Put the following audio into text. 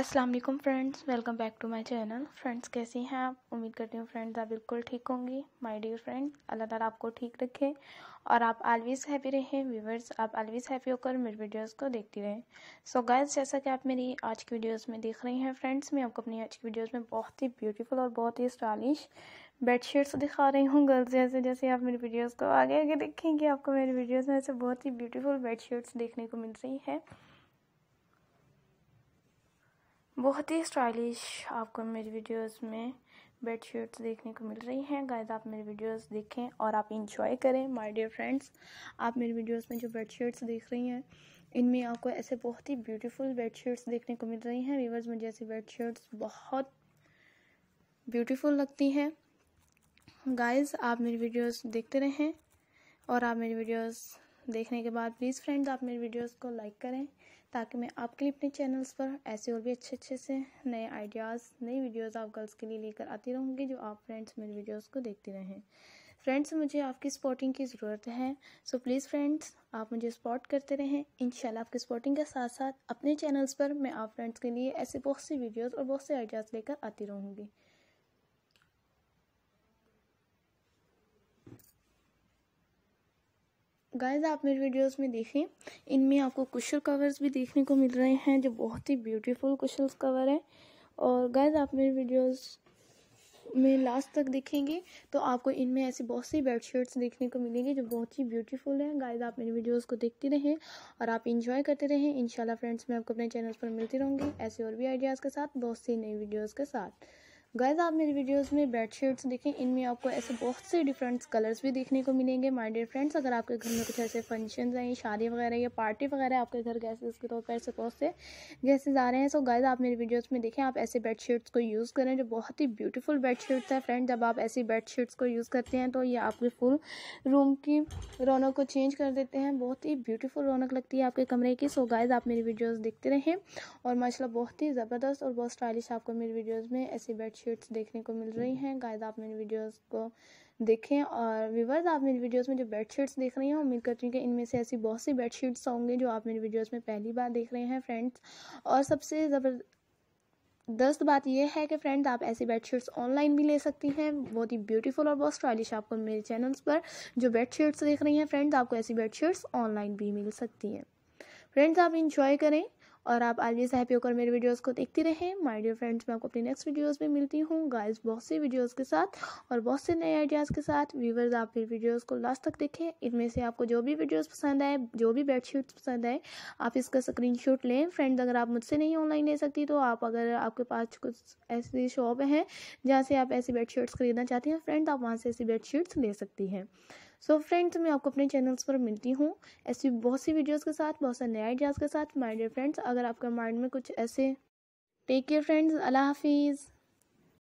अस्सलाम वालेकुम friends welcome back to my channel friends कैसी हैं आप उम्मीद करती हूँ फ्रेंड्स आप बिल्कुल ठीक होंगी माय डियर फ्रेंड्स अल्लाह ताला आपको ठीक रखे और आप आलवेज़ हैप्पी रहें व्यूवर्स आप आलवेज़ हैप्पी होकर मेरी वीडियोस को देखती रहें सो so गाइस जैसा कि आप मेरी आज की वीडियोस में देख रही हैं फ्रेंड्स मैं आपको अपनी आज की वीडियोज़ में बहुत ही ब्यूटीफुल और बहुत ही स्टाइलिश बेड शीट्स दिखा रही हूँ गर्ल्स जैसे जैसे आप मेरी वीडियोज़ को आगे आगे देखेंगे आपको मेरी वीडियोज़ में ऐसे बहुत ही ब्यूटीफुल बेड शीट्स देखने को मिल रही है बहुत ही स्टाइलिश आपको मेरी वीडियोस में बेड शीट्स देखने को मिल रही हैं गायद आप मेरी वीडियोस देखें और आप इंजॉय करें माय डियर फ्रेंड्स आप मेरी वीडियोस में जो बेड शीट्स देख रही हैं इनमें आपको ऐसे बहुत ही ब्यूटीफुल बेड शीट्स देखने को मिल रही हैं रिवर्स मुझे ऐसी बेड शीट्स बहुत ब्यूटीफुल लगती हैं गाइज़ आप मेरी वीडियोज़ देखते रहें और आप मेरी वीडियोज़ देखने के बाद प्लीज़ फ्रेंड्स आप मेरे वीडियोस को लाइक करें ताकि मैं आपके लिए अपने चैनल्स पर ऐसे और भी अच्छे अच्छे से नए आइडियाज़ नई वीडियोस आप गर्ल्स के लिए लेकर आती रहूँगी जो आप फ्रेंड्स मेरे वीडियोस को देखती रहें फ्रेंड्स मुझे आपकी सपोर्टिंग की ज़रूरत है सो प्लीज़ फ्रेंड्स आप मुझे सपोर्ट करते रहें इन आपकी सपोर्टिंग के साथ साथ अपने चैनल्स पर मैं आप फ्रेंड्स के लिए ऐसे बहुत सी वीडियोज़ और बहुत से आइडियाज़ लेकर आती रहूँगी गाइस आप मेरे वीडियोस में देखें इनमें आपको कुशल कवर्स भी देखने को मिल रहे हैं जो बहुत ही ब्यूटीफुल कुशल कवर है और गाइस आप मेरे वीडियोस में लास्ट तक देखेंगे तो आपको इनमें ऐसी बहुत सी बेडशीट्स देखने को मिलेंगी जो बहुत ही ब्यूटीफुल हैं गाइस आप मेरी वीडियोज़ को देखते रहें और आप इन्जॉय करते रहें इन फ्रेंड्स मैं आपको अपने चैनल पर मिलती रहूँगी ऐसे और भी आइडियाज़ के साथ बहुत सी नई वीडियोज़ के साथ गैज़ आप मेरी वीडियोस में बेड शीट्स देखें इनमें आपको ऐसे बहुत से डिफरेंट कलर्स भी देखने को मिलेंगे माय डियर फ्रेंड्स अगर आपके घर में कुछ ऐसे फंक्शन हैं शादी वगैरह या पार्टी वगैरह आपके घर गैसेस के तौर पर ऐसे बहुत से गैसेज आ रहे हैं सो गाइज आप मेरी वीडियोज़ में देखें आप ऐसे बेड शीट्स को यूज़ करें जो बहुत ही ब्यूटीफुल बेड शीट्स है फ्रेंड जब आप ऐसी बेड शीट्स को यूज़ करते हैं तो ये आपके फुल रूम की रौनक को चेंज कर देते हैं बहुत ही ब्यूटीफुल रौनक लगती है आपके कमरे की सो गाइज आप मेरी वीडियोज़ देखते रहें और माशाला बहुत ही ज़बरदस्त और बहुत स्टाइलिश आपको मेरी वीडियोज़ में ऐसी बेड शेड्स देखने को मिल रही हैं गायद आप मेरी वीडियोस को देखें और व्यूवर्स आप मेरी वीडियोस में जो बेड शीट्स देख रही हैं उम्मीद करती हूँ कि इनमें से ऐसी बहुत सी बेड शीट्स होंगे जो आप मेरी वीडियोस में पहली बार देख रहे हैं फ्रेंड्स और सबसे जबरदस्त बात यह है कि फ्रेंड्स आप ऐसी बेडशीट्स ऑनलाइन भी ले सकती हैं बहुत ही ब्यूटीफुल और बहुत स्टाइलिश आपको मेरे चैनल्स पर जो बेड शीट्स देख रही हैं फ्रेंड्स आपको ऐसी बेड शीट्स ऑनलाइन भी मिल सकती हैं फ्रेंड्स आप इंजॉय करें और आप आलवेज हैप्पी होकर मेरे वीडियोस को देखती रहें माय डियर फ्रेंड्स मैं आपको अपनी नेक्स्ट वीडियोस में मिलती हूँ गाइस बहुत से वीडियोस के साथ और बहुत से नए आइडियाज़ के साथ व्यूवर्स आप मेरी वीडियोस को लास्ट तक देखें इनमें से आपको जो भी वीडियोस पसंद आए जो भी बेडशीट पसंद आए आप इसका स्क्रीन लें फ्रेंड्स अगर आप मुझसे नहीं ऑनलाइन ले सकती तो आप अगर आपके पास कुछ ऐसी शॉप हैं जहाँ से आप ऐसी बेडशीट्स खरीदना चाहती हैं फ्रेंड्स आप वहाँ से ऐसी बेड ले सकती हैं सो फ्रेंड्स मैं आपको अपने चैनल्स पर मिलती हूँ ऐसी बहुत सी वीडियोज़ के साथ बहुत सारे नए आइडियाज़ के साथ माइंड फ्रेंड्स अगर आपके माइंड में कुछ ऐसे टेक केयर फ्रेंड्स अल्लाह हाफिज़